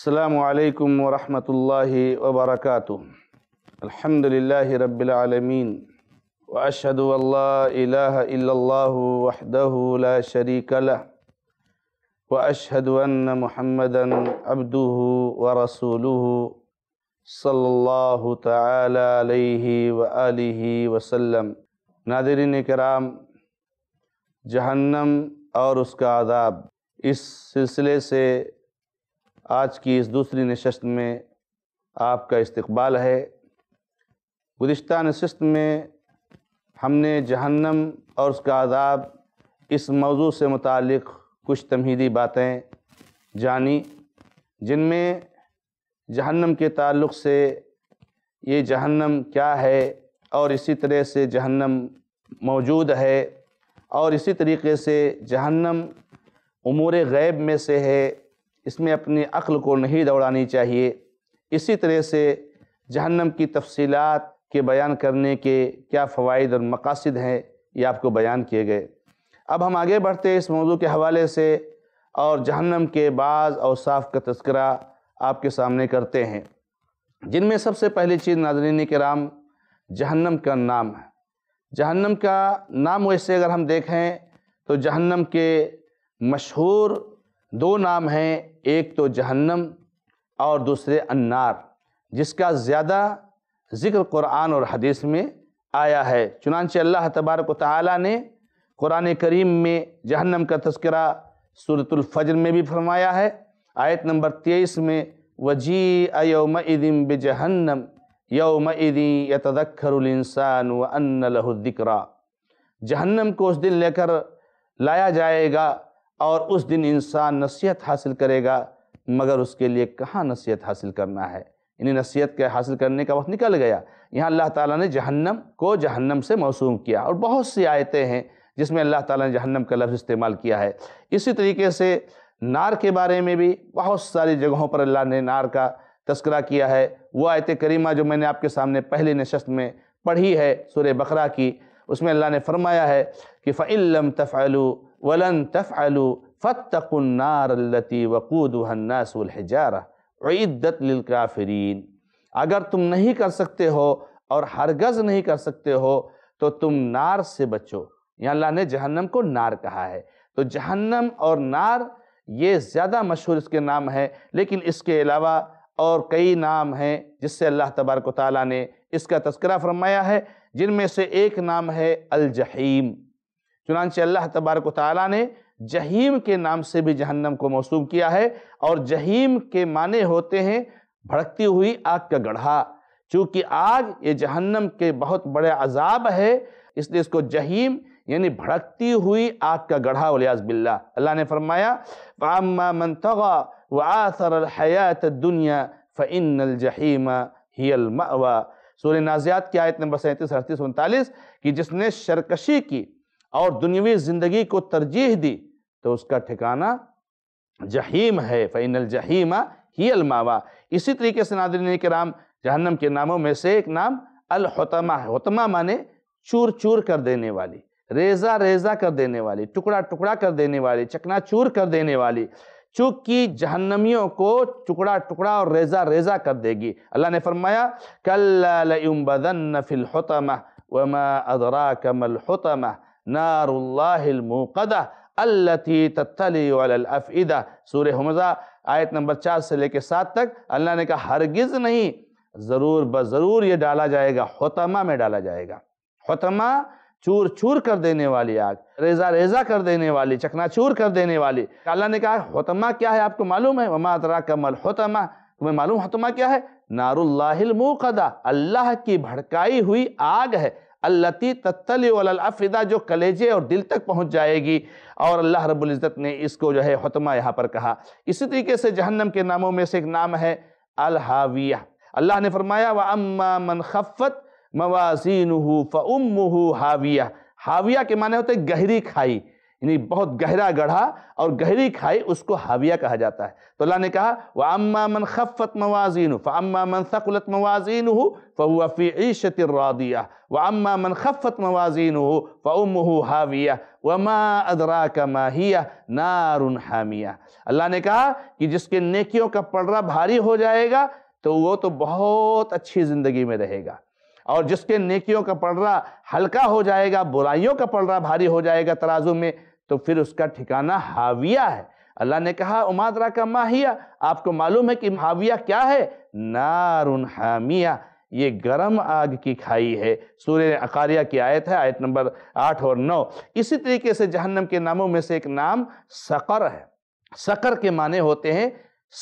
السلام علیکم ورحمۃ اللہ وبرکاتہ الحمد للہ رب العالمین الہ الا اللہ وحدہ لا شریک و اشدعن محمدن ابد و رسول صلی اللہ تعالی علیہ وآلہ وسلم ناظرین کرام جہنم اور اس کا عذاب اس سلسلے سے آج کی اس دوسری نشست میں آپ کا استقبال ہے گزشتہ نشست میں ہم نے جہنم اور اس کا عذاب اس موضوع سے متعلق کچھ تمہیدی باتیں جانی جن میں جہنم کے تعلق سے یہ جہنم کیا ہے اور اسی طرح سے جہنم موجود ہے اور اسی طریقے سے جہنم امور غیب میں سے ہے اس میں اپنی عقل کو نہیں دوڑانی چاہیے اسی طرح سے جہنم کی تفصیلات کے بیان کرنے کے کیا فوائد اور مقاصد ہیں یہ آپ کو بیان کیے گئے اب ہم آگے بڑھتے اس موضوع کے حوالے سے اور جہنم کے بعض اور صاف کا تذکرہ آپ کے سامنے کرتے ہیں جن میں سب سے پہلی چیز ناظرین کرام جہنم کا نام ہے جہنم کا نام ویسے اگر ہم دیکھیں تو جہنم کے مشہور دو نام ہیں ایک تو جہنم اور دوسرے انار جس کا زیادہ ذکر قرآن اور حدیث میں آیا ہے چنانچہ اللہ تبارک و تعالی نے قرآن کریم میں جہنم کا تذکرہ سورة الفجر میں بھی فرمایا ہے آیت نمبر تیئیس میں يَوْمَئِذٍ بِجَهَنَّمْ يَوْمَئِذٍ يَتَذَكَّرُ الْإِنسَانُ وَأَنَّ لَهُ الذِّكْرَى جہنم کو اس دن لے کر لایا جائے گا اور اس دن انسان نصیحت حاصل کرے گا مگر اس کے لیے کہاں نصیحت حاصل کرنا ہے انہیں یعنی نصیحت کے حاصل کرنے کا وقت نکل گیا یہاں اللہ تعالیٰ نے جہنم کو جہنم سے موسوم کیا اور بہت سی آیتیں ہیں جس میں اللہ تعالیٰ نے جہنم کا لفظ استعمال کیا ہے اسی طریقے سے نار کے بارے میں بھی بہت ساری جگہوں پر اللہ نے نار کا تذکرہ کیا ہے وہ آیت کریمہ جو میں نے آپ کے سامنے پہلی نشست میں پڑھی ہے سورہ بقرہ کی اس میں اللہ نے فرمایا ہے کہ فعلّم تَفْعَلُوا التي وقودها الناس الحجار عدت لفرین اگر تم نہیں کر سکتے ہو اور ہرگز نہیں کر سکتے ہو تو تم نار سے بچو یہاں یعنی اللہ نے جہنم کو نار کہا ہے تو جہنم اور نار یہ زیادہ مشہور اس کے نام ہے لیکن اس کے علاوہ اور کئی نام ہیں جس سے اللہ تبارک و تعالیٰ نے اس کا تذکرہ فرمایا ہے جن میں سے ایک نام ہے الجحیم چنانچہ اللہ تبارک و تعالیٰ نے جہیم کے نام سے بھی جہنم کو موصوب کیا ہے اور جہیم کے معنی ہوتے ہیں بھڑکتی ہوئی آگ کا گڑھا چونکہ آگ یہ جہنم کے بہت بڑے عذاب ہے اس لیے اس کو جہیم یعنی بھڑکتی ہوئی آگ کا گڑھا علیہ باللہ اللہ نے فرمایا وَعَمَّا مَنْ تَغَى الْحَيَاةَ الدُّنْيَا فَإِنَّ الْجَحِيمَ هِيَ الْمَأْوَى سورہ نازیات کی آیت نمبر 37 38 کہ جس نے شرکشی کی اور دنیوی زندگی کو ترجیح دی تو اس کا ٹھکانہ جہیم ہے فَإِنَ الْجَحِيمَ ہی الماوا اسی طریقے سے ناظرین اکرام جہنم کے ناموں میں سے ایک نام الحتمہ ہے حتمہ مانے چور چور کر دینے والی ریزہ ریزہ کر دینے والی ٹکڑا ٹکڑا کر دینے والی چکنا چور کر دینے والی چونکہ جہنمیوں کو ٹکڑا ٹکڑا اور ریزہ ریزہ کر دے گی اللہ نے فرمایا فِي بدن وَمَا أَدْرَاكَ مَا الْحُتَمَةِ نار اللہ الموقدہ تتلی علی الافعیدہ سورہ حمزہ آیت نمبر چار سے لے کے سات تک اللہ نے کہا ہرگز نہیں ضرور بضرور یہ ڈالا جائے گا حتمہ میں ڈالا جائے گا حتمہ چور چور کر دینے والی آگ ریزہ ریزہ کر دینے والی چکنا چور کر دینے والی اللہ نے کہا حتمہ کیا ہے آپ کو معلوم ہے وما ادراکم الحتمہ تمہیں معلوم حتمہ کیا ہے نار اللہ الموقدہ اللہ کی بھڑکائی ہوئی آگ ہے تتلی تتل ولافا جو کلیجے اور دل تک پہنچ جائے گی اور اللہ رب العزت نے اس کو جو ہے حتمہ یہاں پر کہا اسی طریقے سے جہنم کے ناموں میں سے ایک نام ہے الحاویہ اللہ نے فرمایا وَأَمَّا مَنْ خَفَّتْ مَوَازِينُهُ فَأُمُّهُ حاویہ حاویہ کے معنی ہوتے گہری کھائی یعنی بہت گہرا گڑھا اور گہری کھائی اس کو حاویہ کہا جاتا ہے تو اللہ نے کہا وَأَمَّا مَنْ خَفَّتْ مَوَازِينُ فَأَمَّا مَنْ ثَقُلَتْ مَوَازِينُهُ فَهُوَ فِي عِيشَةِ الرَّادِيَةِ وَأَمَّا مَنْ خَفَّتْ مَوَازِينُهُ فَأُمُّهُ حَاوِيَةِ وَمَا أَدْرَاكَ مَا هِيَ نَارٌ حَامِيَةِ اللہ نے کہا کہ جس کے نیکیوں کا رہا بھاری ہو جائے گا تو وہ تو بہت اچھی زندگی میں رہے گا اور جس کے نیکیوں کا رہا ہلکا ہو جائے گا برائیوں کا پڑھ رہا بھاری ہو جائے گا ترازو میں تو پھر اس کا ٹھکانہ حاویہ ہے اللہ نے کہا امادرا کا ماہیہ آپ کو معلوم ہے کہ ہاویہ کیا ہے نار حامیہ یہ گرم آگ کی کھائی ہے سورہ اقاریہ کی آیت ہے آیت نمبر آٹھ اور نو اسی طریقے سے جہنم کے ناموں میں سے ایک نام سقر ہے سقر کے معنی ہوتے ہیں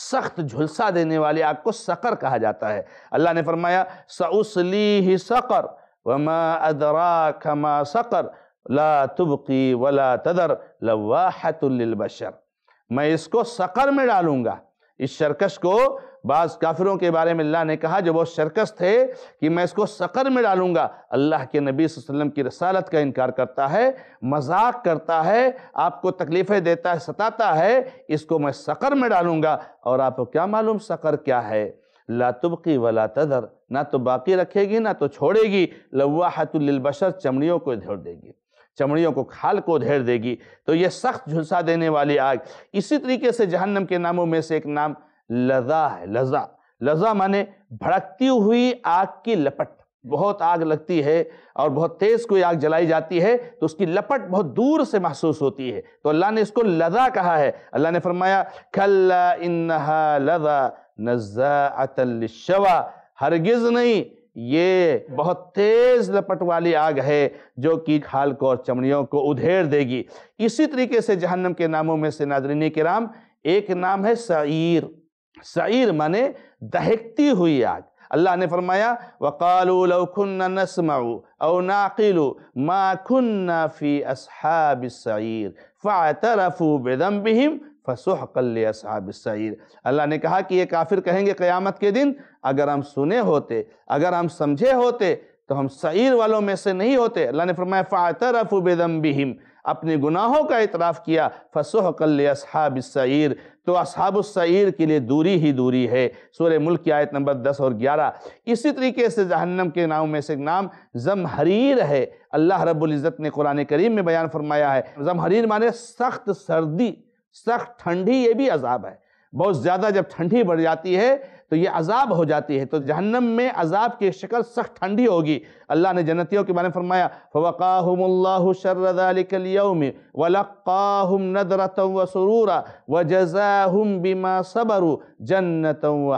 سخت جھلسا دینے والے آگ کو سقر کہا جاتا ہے اللہ نے فرمایا سَأُسْلِيهِ سَقَرْ وَمَا أَدْرَاكَ مَا سَقَرْ تبقی ولا تدر لواحت للبشر میں اس کو سقر میں ڈالوں گا اس شرکش کو بعض کافروں کے بارے میں اللہ نے کہا جو وہ شرکش تھے کہ میں اس کو سقر میں ڈالوں گا اللہ کے نبی صلی اللہ علیہ وسلم کی رسالت کا انکار کرتا ہے مذاق کرتا ہے آپ کو تکلیفیں دیتا ہے ستاتا ہے اس کو میں سقر میں ڈالوں گا اور آپ کو کیا معلوم سقر کیا ہے لا تبقی ولا تدر نہ تو باقی رکھے گی نہ تو چھوڑے گی لواحت للبشر چمڑیوں کو دھوڑ دے گی چمڑیوں کو کھال کو دھیر دے گی تو یہ سخت جھلسا دینے والی آگ اسی طریقے سے جہنم کے ناموں میں سے ایک نام لذا ہے لذا لذا مانے بھڑکتی ہوئی آگ کی لپٹ بہت آگ لگتی ہے اور بہت تیز کوئی آگ جلائی جاتی ہے تو اس کی لپٹ بہت دور سے محسوس ہوتی ہے تو اللہ نے اس کو لذا کہا ہے اللہ نے فرمایا کھل انہا لذا ہرگز نہیں یہ بہت تیز لپٹ والی آگ ہے جو کی کھال کو اور چمڑیوں کو ادھیر دے گی اسی طریقے سے جہنم کے ناموں میں سے ناظرین کرام ایک نام ہے سعیر سعیر معنی دہکتی ہوئی آگ اللہ نے فرمایا وَقَالُوا لَوْ كُنَّا نَسْمَعُوا اَوْ نَاقِلُوا مَا كُنَّا فِي أَصْحَابِ السَّعِيرِ فَاعْتَرَفُوا بِذَنْبِهِمْ فسح کل اصحاب صحاب اللہ نے کہا کہ یہ کافر کہیں گے قیامت کے دن اگر ہم سنے ہوتے اگر ہم سمجھے ہوتے تو ہم سعیر والوں میں سے نہیں ہوتے اللہ نے فرمایا فات بِذَنْبِهِمْ اپنے گناہوں کا اعتراف کیا فصو حکلِ السعیر تو اصحاب السعیر کے لیے دوری ہی دوری ہے سورہ ملک کی آیت نمبر دس اور گیارہ اسی طریقے سے جہنم کے ناموں میں سے ایک نام زمحریر ہے اللہ رب العزت نے قرآن کریم میں بیان فرمایا ہے زمحریر مانے سخت سردی سخت ٹھنڈی یہ بھی عذاب ہے بہت زیادہ جب ٹھنڈی بڑھ جاتی ہے تو یہ عذاب ہو جاتی ہے تو جہنم میں عذاب کی شکل سخت ٹھنڈی ہوگی اللہ نے جنتیوں کے بارے فرمایا فوقاہم اللہ شرد علی کلی ولاقاہ ندرت و سرورا و جزا ہم بیما صبر جنت و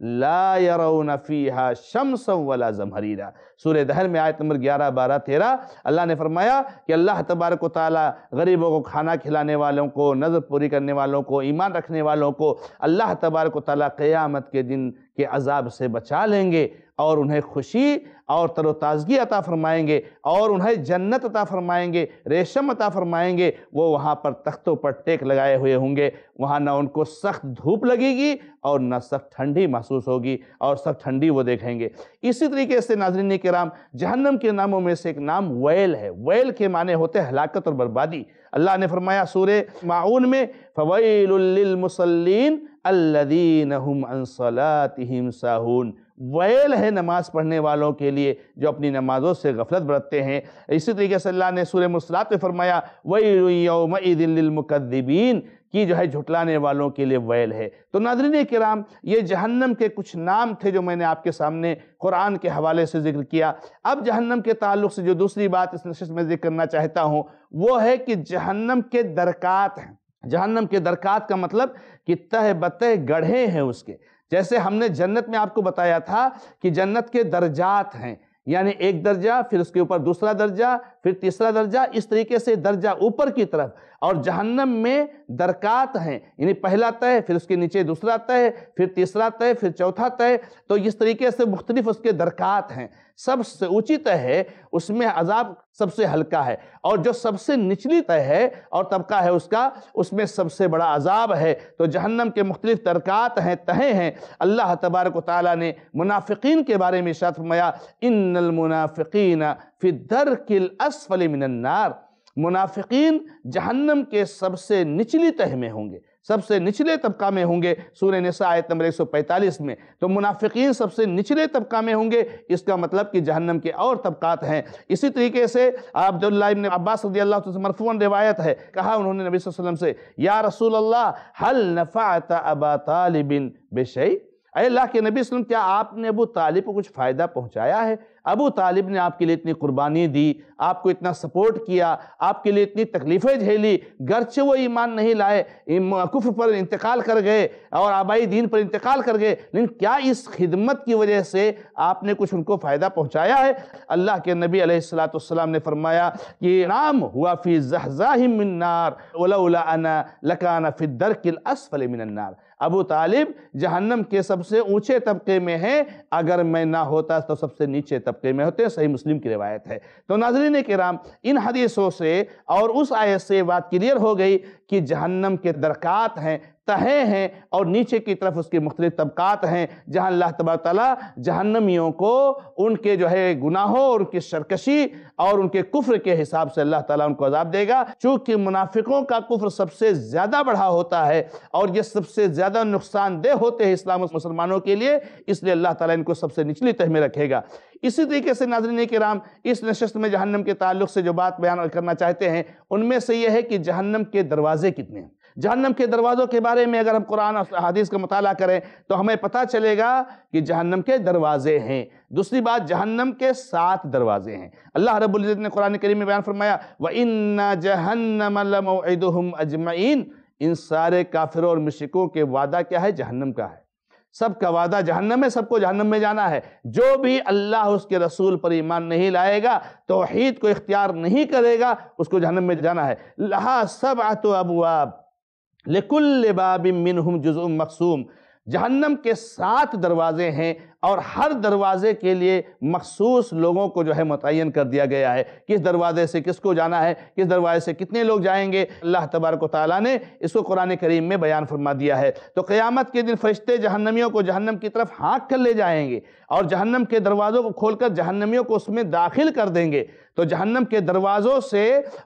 لا يرون فیہا شمسا ولا زمحریرا سورہ دہر میں آیت نمبر گیارہ بارہ تیرہ اللہ نے فرمایا کہ اللہ تبارک و تعالی غریبوں کو کھانا کھلانے والوں کو نظر پوری کرنے والوں کو ایمان رکھنے والوں کو اللہ تبارک و تعالی قیامت کے دن کے عذاب سے بچا لیں گے اور انہیں خوشی اور تر و تازگی عطا فرمائیں گے اور انہیں جنت عطا فرمائیں گے ریشم عطا فرمائیں گے وہ وہاں پر تختوں پر ٹیک لگائے ہوئے ہوں گے وہاں نہ ان کو سخت دھوپ لگے گی اور نہ سخت ٹھنڈی محسوس ہوگی اور سخت ٹھنڈی وہ دیکھیں گے اسی طریقے سے ناظرین کرام جہنم کے ناموں میں سے ایک نام ویل ہے ویل کے معنی ہوتے ہلاکت اور بربادی اللہ نے فرمایا سورہ معاون میں لِلْمُسَلِّينَ عَنْ صَلَاتِهِمْ سَاهُونَ ویل ہے نماز پڑھنے والوں کے لیے جو اپنی نمازوں سے غفلت برتتے ہیں اسی طریقے سے اللہ نے سورہ مسلات میں فرمایا وَيْرُ يَوْمَئِذٍ لِّلْمُكَذِّبِينَ کی جو ہے جھٹلانے والوں کے لیے ویل ہے تو ناظرین کرام یہ جہنم کے کچھ نام تھے جو میں نے آپ کے سامنے قرآن کے حوالے سے ذکر کیا اب جہنم کے تعلق سے جو دوسری بات اس نشست میں ذکر کرنا چاہتا ہوں وہ ہے کہ جہنم کے درکات ہیں جہنم کے درکات کا مطلب کہ تہ بتہ گڑھے ہیں اس کے جیسے ہم نے جنت میں آپ کو بتایا تھا کہ جنت کے درجات ہیں یعنی ایک درجہ پھر اس کے اوپر دوسرا درجہ پھر تیسرا درجہ اس طریقے سے درجہ اوپر کی طرف اور جہنم میں درکات ہیں یعنی پہلا طے پھر اس کے نیچے دوسرا طے پھر تیسرا طے پھر چوتھا طے تو اس طریقے سے مختلف اس کے درکات ہیں سب سے اونچی تہ ہے اس میں عذاب سب سے ہلکا ہے اور جو سب سے نچلی تہ ہے اور طبقہ ہے اس کا اس میں سب سے بڑا عذاب ہے تو جہنم کے مختلف ترکات ہیں تہیں ہیں اللہ تبارک و تعالیٰ نے منافقین کے بارے میں فرمایا ان المنافقین فی الدرک الاسفل من النار منافقین جہنم کے سب سے نچلی تہ میں ہوں گے سب سے نچلے طبقہ میں ہوں گے سورہ نساء آیت نمبر 145 میں تو منافقین سب سے نچلے طبقہ میں ہوں گے اس کا مطلب کہ جہنم کے اور طبقات ہیں اسی طریقے سے ابن عباس رضی اللہ عنہ سے مرفوعاً روایت ہے کہا انہوں نے نبی صلی اللہ علیہ وسلم سے یا رسول اللہ حل نفعت ابا طالب بے اے اللہ کے نبی وسلم کیا آپ نے ابو طالب کو کچھ فائدہ پہنچایا ہے ابو طالب نے آپ کے لیے اتنی قربانی دی آپ کو اتنا سپورٹ کیا آپ کے لیے اتنی تکلیفیں جھیلی گرچہ وہ ایمان نہیں لائے کفر پر انتقال کر گئے اور آبائی دین پر انتقال کر گئے لیکن کیا اس خدمت کی وجہ سے آپ نے کچھ ان کو فائدہ پہنچایا ہے اللہ کے نبی علیہ السلام نے فرمایا کہ نام ہوا فی من نار ولولا انا لکانا فی الدرک الاسفل من النار ابو طالب جہنم کے سب سے اونچے طبقے میں ہیں اگر میں نہ ہوتا تو سب سے نیچے طبقے میں ہوتے ہیں صحیح مسلم کی روایت ہے تو ناظرین کرام ان حدیثوں سے اور اس آیت سے بات کلیئر ہو گئی کہ جہنم کے درکات ہیں تہیں ہیں اور نیچے کی طرف اس کے مختلف طبقات ہیں جہاں اللہ تبار تعالیٰ جہنمیوں کو ان کے جو ہے گناہوں اور ان کی سرکشی اور ان کے کفر کے حساب سے اللہ تعالیٰ ان کو عذاب دے گا چونکہ منافقوں کا کفر سب سے زیادہ بڑھا ہوتا ہے اور یہ سب سے زیادہ نقصان دہ ہوتے ہیں اسلام مسلمانوں کے لیے اس لیے اللہ تعالیٰ ان کو سب سے نچلی تہمے رکھے گا اسی طریقے سے ناظرین کرام اس نشست میں جہنم کے تعلق سے جو بات بیان کرنا چاہتے ہیں ان میں سے یہ ہے کہ جہنم کے دروازے کتنے ہیں جہنم کے دروازوں کے بارے میں اگر ہم قرآن حدیث کا مطالعہ کریں تو ہمیں پتہ چلے گا کہ جہنم کے دروازے ہیں دوسری بات جہنم کے سات دروازے ہیں اللہ رب العزت نے قرآن کریم میں بیان فرمایا وَإِنَّ جَهَنَّمَ لَمَوْعِدُهُمْ أَجْمَعِينَ ان سارے کافروں اور مشرکوں کے وعدہ کیا ہے جہنم کا ہے سب کا وعدہ جہنم ہے سب کو جہنم میں جانا ہے جو بھی اللہ اس کے رسول پر ایمان نہیں لائے گا توحید کو اختیار نہیں کرے گا اس کو جہنم میں جانا ہے لہا سبعت ابواب باب منہم جزء مقصوم جہنم کے سات دروازے ہیں اور ہر دروازے کے لیے مخصوص لوگوں کو جو ہے متعین کر دیا گیا ہے کس دروازے سے کس کو جانا ہے کس دروازے سے کتنے لوگ جائیں گے اللہ تبارک و تعالیٰ نے اس کو قرآن کریم میں بیان فرما دیا ہے تو قیامت کے دن فرشتے جہنمیوں کو جہنم کی طرف ہانک کر لے جائیں گے اور جہنم کے دروازوں کو کھول کر جہنمیوں کو اس میں داخل کر دیں گے तो जहन्नम के दरवाज़ों से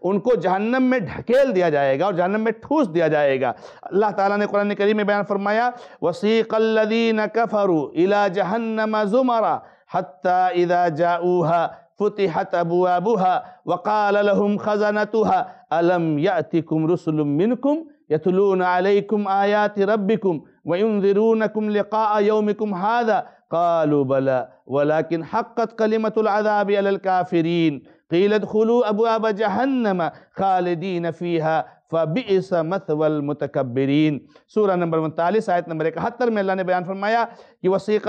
उनको जहन्नम में ढकेल दिया जाएगा और जहन्नम में ठूस दिया जाएगा अल्लाह ताला ने कुरान करीम में बयान फरमाया वसीकल्लिन कफरू इला जहन्नम जुमरा हत्ता इदा जाऊहा फ़ुतिहत अबुआबुहा वक़ाल लहुम ख़ज़नतुहा अलम यातिकुम रसुलुम मिनकुम यतलून अलैकुम आयाति रब्बिकुम وينذرونكم لقاء يومكم هذا قالوا بلى ولكن حقت كلمة العذاب على الكافرين قیلت خلو ابو آب جہنم خالدین فیہا فبئس و المتکبرین سورہ نمبر منتالیس آیت نمبر اکہتر میں اللہ نے بیان فرمایا کہ وسیق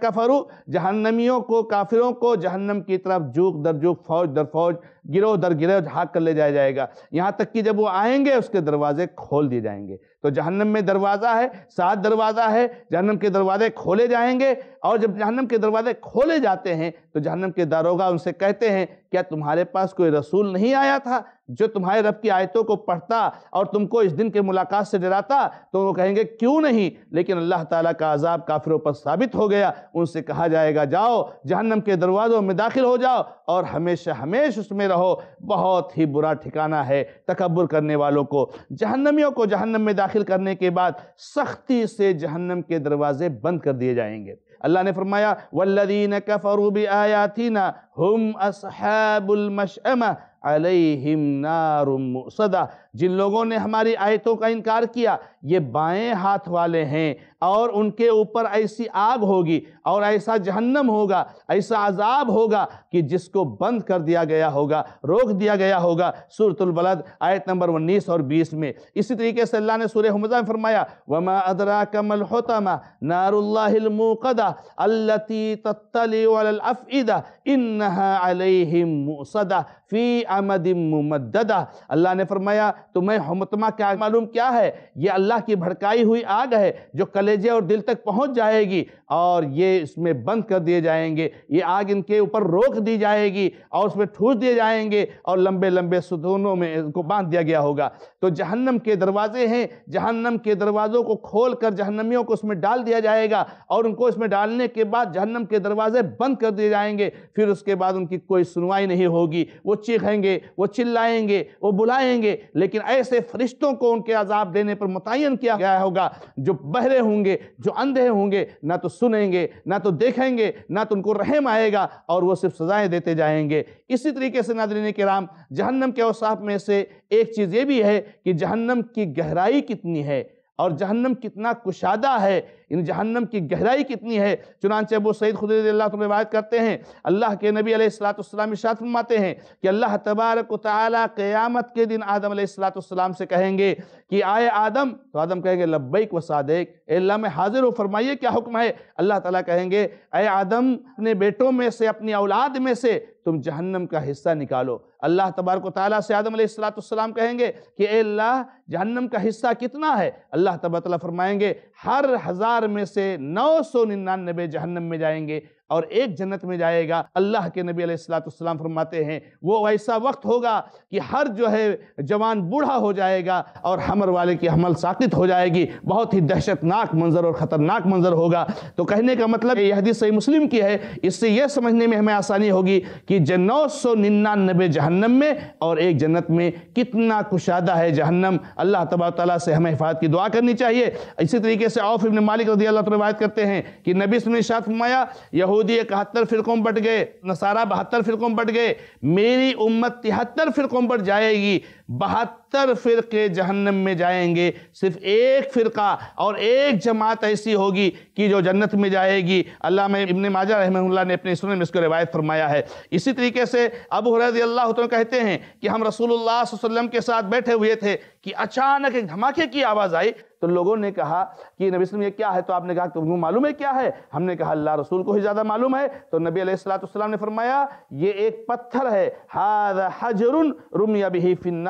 کفروا جہنمیوں کو کافروں کو جہنم کی طرف جوک در جوک فوج در فوج گروہ در گروہ جھاک کر لے جایا جائے گا یہاں تک کہ جب وہ آئیں گے اس کے دروازے کھول دیے جائیں گے تو جہنم میں دروازہ ہے سات دروازہ ہے جہنم کے دروازے کھولے جائیں گے اور جب جہنم کے دروازے کھولے جاتے ہیں تو جہنم کے داروغہ ان سے کہتے ہیں کیا تمہارے پاس کوئی رسول نہیں آیا تھا جو تمہارے رب کی آیتوں کو پڑھتا اور تم کو اس دن کے ملاقات سے ڈراتا تو وہ کہیں گے کیوں نہیں لیکن اللہ تعالیٰ کا عذاب کافروں پر ثابت ہو گیا ان سے کہا جائے گا جاؤ جہنم کے دروازوں میں داخل ہو جاؤ اور ہمیشہ ہمیشہ اس میں رہو بہت ہی برا ٹھکانہ ہے تکبر کرنے والوں کو جہنمیوں کو جہنم میں داخل کرنے کے بعد سختی سے جہنم کے دروازے بند کر دیے جائیں گے اللہ نے فرمایا والذین کفروا بآیاتنا هم اصحاب المشأمة عليهم نار مؤصدہ جن لوگوں نے ہماری آیتوں کا انکار کیا یہ بائیں ہاتھ والے ہیں اور ان کے اوپر ایسی آگ ہوگی اور ایسا جہنم ہوگا ایسا عذاب ہوگا کہ جس کو بند کر دیا گیا ہوگا روک دیا گیا ہوگا سورة البلد آیت نمبر ونیس اور بیس میں اسی طریقے سے اللہ نے سورہ حمدہ میں فرمایا وَمَا أَدْرَاكَ مَلْحُتَمَا نَارُ اللَّهِ الْمُوْقَدَ الَّتِي تَتَّلِيُ عَلَى الْأَفْئِدَ إِنَّهَا عَلَيْهِمْ مُؤْسَدَ فِي عَمَدٍ مُمَدَّدَ اللہ نے فرمایا تمہیں حمتمہ کیا معلوم کیا ہے یہ اللہ کی بھڑکائی ہوئی آگ ہے جو کلیجے اور دل تک پہنچ جائے گی اور یہ اس میں بند کر دیے جائیں گے یہ آگ ان کے اوپر روک دی جائے گی اور اس میں ٹھوس دیے جائیں گے اور لمبے لمبے ستونوں میں ان کو باندھ دیا گیا ہوگا تو جہنم کے دروازے ہیں جہنم کے دروازوں کو کھول کر جہنمیوں کو اس میں ڈال دیا جائے گا اور ان کو اس میں ڈالنے کے بعد جہنم کے دروازے بند کر دیے جائیں گے پھر اس کے بعد ان کی کوئی سنوائی نہیں ہوگی وہ چیخیں گے وہ چلائیں گے وہ بلائیں گے لیکن لیکن ایسے فرشتوں کو ان کے عذاب دینے پر متعین کیا گیا ہوگا جو بہرے ہوں گے جو اندھے ہوں گے نہ تو سنیں گے نہ تو دیکھیں گے نہ تو ان کو رحم آئے گا اور وہ صرف سزائیں دیتے جائیں گے اسی طریقے سے ناظرین کرام جہنم کے اوصاف میں سے ایک چیز یہ بھی ہے کہ جہنم کی گہرائی کتنی ہے اور جہنم کتنا کشادہ ہے ان یعنی جہنم کی گہرائی کتنی ہے چنانچہ ابو سعید رضی اللہ روایت کرتے ہیں اللہ کے نبی علیہ السلام اشارت فرماتے ہیں کہ اللہ تبارک و تعالی قیامت کے دن آدم علیہ السلام سے کہیں گے کہ آئے آدم تو آدم کہیں گے لبیک و صادق اے اللہ میں حاضر ہو فرمائیے کیا حکم ہے اللہ تعالیٰ کہیں گے اے آدم اپنے بیٹوں میں سے اپنی اولاد میں سے تم جہنم کا حصہ نکالو اللہ تبارک و تعالیٰ سے آدم علیہ السلام کہیں گے کہ اے اللہ جہنم کا حصہ کتنا ہے اللہ و تعالیٰ فرمائیں گے ہر ہزار میں سے نو سو ننانوے جہنم میں جائیں گے اور ایک جنت میں جائے گا اللہ کے نبی علیہ السلام فرماتے ہیں وہ ایسا وقت ہوگا کہ ہر جو ہے جوان بوڑھا ہو جائے گا اور حمر والے کی حمل ساکت ہو جائے گی بہت ہی دہشتناک منظر اور خطرناک منظر ہوگا تو کہنے کا مطلب یہ حدیث صحیح مسلم کی ہے اس سے یہ سمجھنے میں ہمیں آسانی ہوگی کہ نو سو ننانوے جہنم میں اور ایک جنت میں کتنا کشادہ ہے جہنم اللہ تبار تعالیٰ سے ہمیں حفاظت کی دعا کرنی چاہیے اسی طریقے سے عوف ابن مالک رضی اللہ روایت کرتے ہیں کہ نبی نے اشاط فرمایا یہ یہودی اکہتر فرقوں بٹ گئے نصارہ بہتر فرقوں بٹ گئے میری امت تہتر فرقوں بٹ جائے گی بہتر فرقے جہنم میں جائیں گے صرف ایک فرقہ اور ایک جماعت ایسی ہوگی کہ جو جنت میں جائے گی اللہ میں ابن ماجہ رحمہ اللہ نے اپنے میں اس کو روایت فرمایا ہے اسی طریقے سے ابو رضی اللہ عنہ کہتے ہیں کہ ہم رسول اللہ صلی اللہ علیہ وسلم کے ساتھ بیٹھے ہوئے تھے کہ اچانک ایک دھماکے کی آواز آئی تو لوگوں نے کہا کہ نبی وسلم یہ کیا ہے تو آپ نے کہا تم کو معلوم ہے کیا ہے ہم نے کہا اللہ رسول کو ہی زیادہ معلوم ہے تو نبی علیہ السلام نے فرمایا یہ ایک پتھر ہے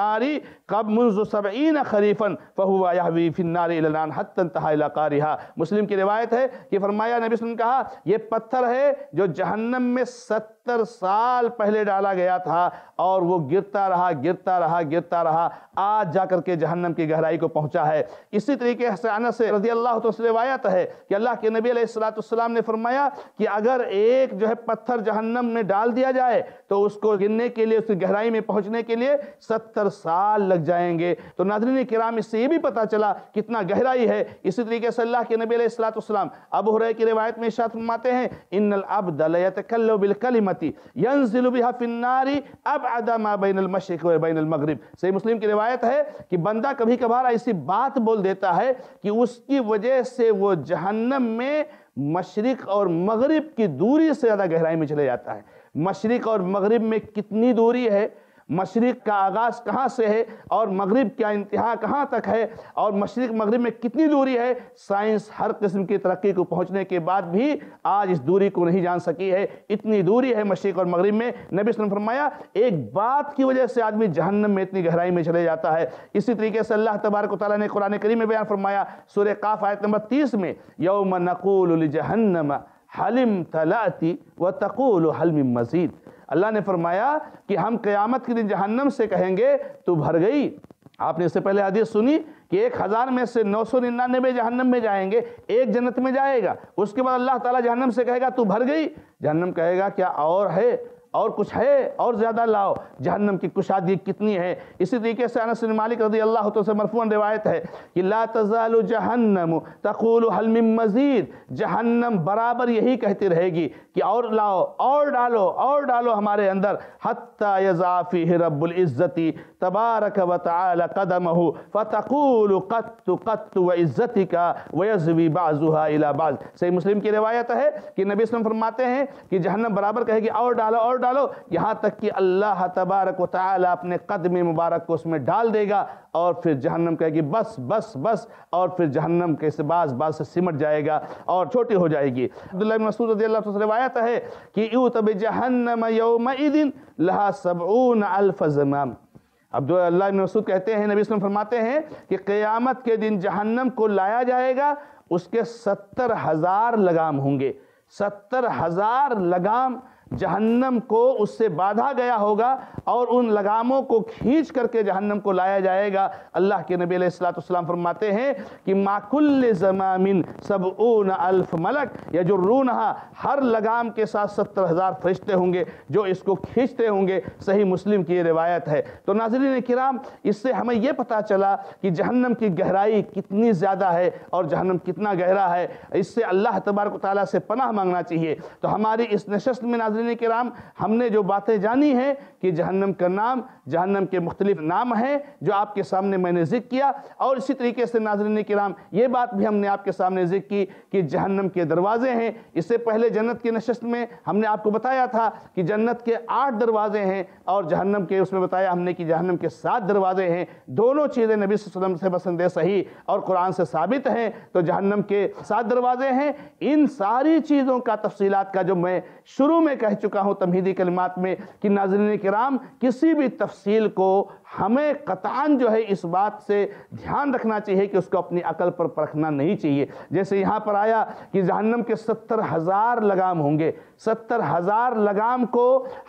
النار قب منذ سبعین خریفا فہوا یحوی فی النار الان حتی انتہا الی قارحا مسلم کی روایت ہے کہ فرمایا نبی صلی اللہ علیہ وسلم کہا یہ پتھر ہے جو جہنم میں ست سال پہلے ڈالا گیا تھا اور وہ گرتا رہا گرتا رہا گرتا رہا آج جا کر کے جہنم کی گہرائی کو پہنچا ہے اسی طریقے سے رضی اللہ سے روایت ہے کہ اللہ کے نبی علیہ السلام نے فرمایا کہ اگر ایک جو ہے پتھر جہنم میں ڈال دیا جائے تو اس کو گرنے کے لیے اس کی گہرائی میں پہنچنے کے لیے ستر سال لگ جائیں گے تو ناظرین کرام اس سے یہ بھی پتا چلا کتنا گہرائی ہے اسی طریقے سے اللہ کے نبی علیہ السلام ابو ہو کی روایت میں اشارت فرماتے ہیں ان العبد لیتکلو بالکلمة ما بین بین المشرق و المغرب صحیح مسلم کی روایت ہے کہ بندہ کبھی کبھار ایسی بات بول دیتا ہے کہ اس کی وجہ سے وہ جہنم میں مشرق اور مغرب کی دوری سے زیادہ گہرائی میں چلے جاتا ہے مشرق اور مغرب میں کتنی دوری ہے مشرق کا آغاز کہاں سے ہے اور مغرب کا انتہا کہاں تک ہے اور مشرق مغرب میں کتنی دوری ہے سائنس ہر قسم کی ترقی کو پہنچنے کے بعد بھی آج اس دوری کو نہیں جان سکی ہے اتنی دوری ہے مشرق اور مغرب میں نبی صلی اللہ علیہ وسلم فرمایا ایک بات کی وجہ سے آدمی جہنم میں اتنی گہرائی میں چلے جاتا ہے اسی طریقے سے اللہ تبارک و تعالیٰ نے قرآن کریم میں بیان فرمایا سورہ قاف آیت نمبر تیس میں یوم نقول لجہنم حلم تلاتی و تقول مزید اللہ نے فرمایا کہ ہم قیامت کے دن جہنم سے کہیں گے تو بھر گئی آپ نے اس سے پہلے حدیث سنی کہ ایک ہزار میں سے نو سو ننانوے جہنم میں جائیں گے ایک جنت میں جائے گا اس کے بعد اللہ تعالیٰ جہنم سے کہے گا تو بھر گئی جہنم کہے گا کیا اور ہے اور کچھ ہے اور زیادہ لاؤ جہنم کی کشادی کتنی ہے اسی طریقے سے انسن مالک رضی اللہ سے مرفون روایت ہے کہ لا تزال جہنم تقول حل من مزید جہنم برابر یہی کہتی رہے گی کہ اور لاؤ اور ڈالو اور ڈالو ہمارے اندر حتی حتعفی رب العزتی تبارک و تعالی قدمہ فتقول قط قط و عزتی کا بعضها الى بعض صحیح مسلم کی روایت ہے کہ نبی اسلم فرماتے ہیں کہ جہنم برابر کہے گی اور ڈالو اور ڈالو یہاں تک کہ اللہ تبارک و تعالی اپنے قدم مبارک کو اس میں ڈال دے گا اور پھر جہنم کہے گی بس بس بس اور پھر جہنم کے اس باز باز سے سمٹ جائے گا اور چھوٹی ہو جائے گی عبداللہ بن مسعود رضی اللہ عنہ سے روایت ہے کہ یوتب جہنم یومئذ لہا سبعون الف زمام عبداللہ اللہ بن مسعود کہتے ہیں نبی صلی اللہ علیہ وسلم فرماتے ہیں کہ قیامت کے دن جہنم کو لایا جائے گا اس کے ستر ہزار لگام ہوں گے ستر ہزار لگام جہنم کو اس سے باندھا گیا ہوگا اور ان لگاموں کو کھینچ کر کے جہنم کو لایا جائے گا اللہ کے نبی علیہ السلاۃ وسلم فرماتے ہیں کہ ماکل زمامن سب اون الف ملک یا جو رونحا ہر لگام کے ساتھ ستر ہزار فرشتے ہوں گے جو اس کو کھینچتے ہوں گے صحیح مسلم کی یہ روایت ہے تو ناظرین کرام اس سے ہمیں یہ پتہ چلا کہ جہنم کی گہرائی کتنی زیادہ ہے اور جہنم کتنا گہرا ہے اس سے اللہ تبارک و تعالیٰ سے پناہ مانگنا چاہیے تو ہماری اس نشست میں ناظرین ناظرین کرام ہم نے جو باتیں جانی ہیں کہ جہنم کا نام جہنم کے مختلف نام ہیں جو آپ کے سامنے میں نے ذکر کیا اور اسی طریقے سے ناظرین کرام یہ بات بھی ہم نے آپ کے سامنے ذکر کی کہ جہنم کے دروازے ہیں اس سے پہلے جنت کے نشست میں ہم نے آپ کو بتایا تھا کہ جنت کے آٹھ دروازے ہیں اور جہنم کے اس میں بتایا ہم نے کہ جہنم کے سات دروازے ہیں دونوں چیزیں نبی صلی اللہ علیہ وسلم سے صحیح اور قرآن سے ثابت ہیں تو جہنم کے سات دروازے ہیں ان ساری چیزوں کا تفصیلات کا جو میں شروع میں کہہ چکا ہوں تمہیدی کلمات میں کہ ناظرین کرام کسی بھی تفصیل کو ہمیں قطعان جو ہے اس بات سے دھیان رکھنا چاہیے کہ اس کو اپنی عقل پر پرکھنا نہیں چاہیے جیسے یہاں پر آیا کہ جہنم کے ستر ہزار لگام ہوں گے ستر ہزار لگام کو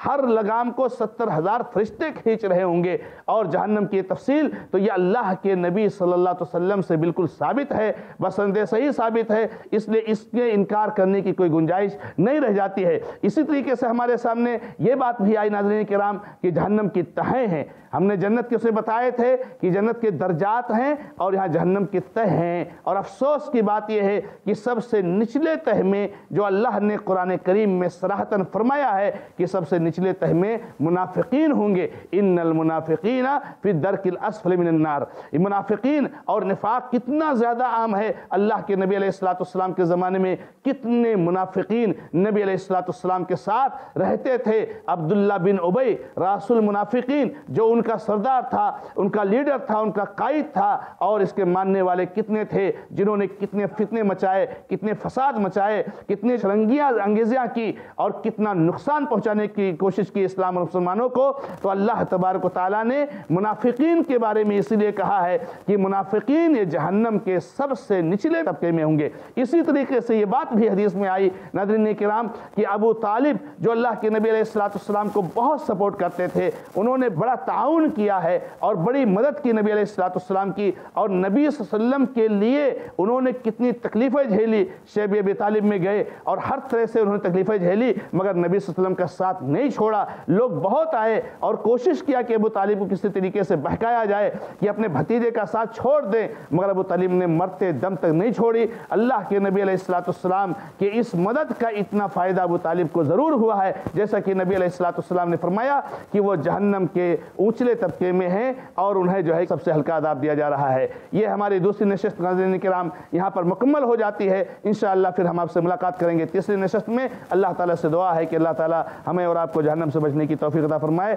ہر لگام کو ستر ہزار فرشتے کھینچ رہے ہوں گے اور جہنم کی تفصیل تو یہ اللہ کے نبی صلی اللہ علیہ وسلم سے بالکل ثابت ہے بسند صحیح ثابت ہے اس لیے اس کے انکار کرنے کی کوئی گنجائش نہیں رہ جاتی ہے اسی طریقے سے ہمارے سامنے یہ بات بھی آئی ناظرین کرام کہ جہنم کی تہیں ہیں ہم نے جنت کے اسے بتائے تھے کہ جنت کے درجات ہیں اور یہاں جہنم کے تہ ہیں اور افسوس کی بات یہ ہے کہ سب سے نچلے تہ میں جو اللہ نے قرآن کریم میں صراحتاً فرمایا ہے کہ سب سے نچلے تہ میں منافقین ہوں گے ان المنافقین فی الاسفل من النار یہ منافقین اور نفاق کتنا زیادہ عام ہے اللہ کے نبی علیہ السلام والسلام کے زمانے میں کتنے منافقین نبی علیہ السلام کے ساتھ رہتے تھے عبداللہ بن عبی راس المنافقین جو ان کا سردار تھا ان کا لیڈر تھا ان کا قائد تھا اور اس کے ماننے والے کتنے تھے جنہوں نے کتنے فتنے مچائے کتنے فساد مچائے کتنے شرنگیاں انگیزیاں کی اور کتنا نقصان پہنچانے کی کوشش کی اسلام اور مسلمانوں کو تو اللہ تبارک و تعالیٰ نے منافقین کے بارے میں اسی لیے کہا ہے کہ منافقین یہ جہنم کے سب سے نچلے طبقے میں ہوں گے اسی طریقے سے یہ بات بھی حدیث میں آئی ندرین کرام کہ ابو طالب جو اللہ کے نبی علیہ السلاۃ السلام کو بہت سپورٹ کرتے تھے انہوں نے بڑا تعاون تعاون کیا ہے اور بڑی مدد کی نبی علیہ السلاۃ السلام کی اور نبی صلی اللہ علیہ وسلم کے لیے انہوں نے کتنی تکلیفیں جھیلی شیب ابی طالب میں گئے اور ہر طرح سے انہوں نے تکلیفیں جھیلی مگر نبی صلی اللہ علیہ وسلم کا ساتھ نہیں چھوڑا لوگ بہت آئے اور کوشش کیا کہ ابو طالب کو کسی طریقے سے بہکایا جائے کہ اپنے بھتیجے کا ساتھ چھوڑ دیں مگر ابو طالب نے مرتے دم تک نہیں چھوڑی اللہ کے نبی علیہ السلاۃ السلام کے اس مدد کا اتنا فائدہ ابو طالب کو ضرور ہوا ہے جیسا کہ نبی علیہ السلاۃ السلام نے فرمایا کہ وہ جہنم کے اونچ نچلے طبقے میں ہیں اور انہیں جو ہے سب سے ہلکا عذاب دیا جا رہا ہے یہ ہماری دوسری نشست ناظرین کرام یہاں پر مکمل ہو جاتی ہے انشاءاللہ پھر ہم آپ سے ملاقات کریں گے تیسری نشست میں اللہ تعالیٰ سے دعا ہے کہ اللہ تعالیٰ ہمیں اور آپ کو جہنم سے بجنے کی توفیق عطا فرمائے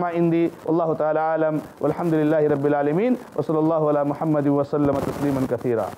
ما اندی اللہ تعالیٰ عالم الحمد رب العالمین وصلی اللہ علیہ محمد وسلم تسلیم کثیرہ